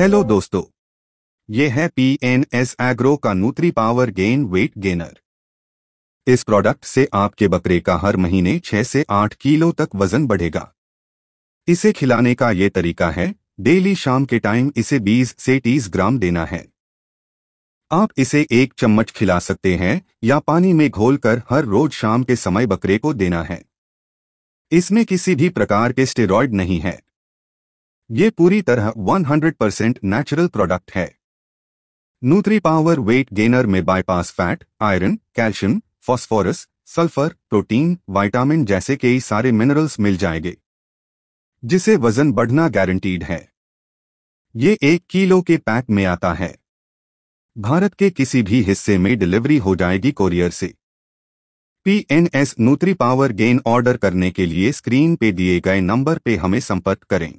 hello दोस्तों ये है पी एन एस एग्रो का nutri power gain weight gainer इस प्रोडक्ट से आपके बकरे का हर महीने 6 से 8 किलो तक वजन बढ़ेगा इसे खिलाने का ये तरीका है डेली शाम के टाइम इसे 20 से 30 ग्राम देना है आप इसे एक चम्मच खिला सकते हैं या पानी में घोलकर हर रोज शाम के समय बकरे को देना है इसमें किसी भी प्रकार के स्टेरॉयड नहीं है ये पूरी तरह 100 परसेंट नेचुरल प्रोडक्ट है नूत्री पावर वेट गेनर में bypass fat iron calcium phosphorus sulphur protein vitamin जैसे कई सारे मिनरल्स मिल जाएंगे जिसे वजन बढ़ना गारंटीड है ये एक किलो के पैक में आता है भारत के किसी भी हिस्से में डिलीवरी हो जाएगी कोरियर से PNS nutri power gain order करने के लिए स्क्रीन पे दिए गए नंबर पे हमें संपर्क करें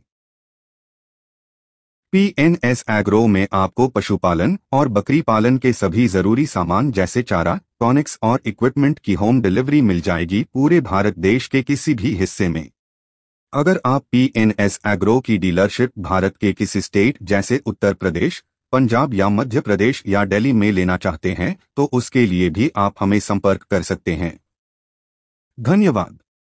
पीएनएस एग्रो में आपको पशुपालन और बकरी पालन के सभी जरूरी सामान जैसे चारा टॉनिक्स और इक्विपमेंट की होम डिलीवरी मिल जाएगी पूरे भारत देश के किसी भी हिस्से में अगर आप पीएनएस एग्रो की डीलरशिप भारत के किसी स्टेट जैसे उत्तर प्रदेश पंजाब या मध्य प्रदेश या दिल्ली में लेना चाहते हैं तो उसके लिए भी आप हमें संपर्क कर सकते हैं धन्यवाद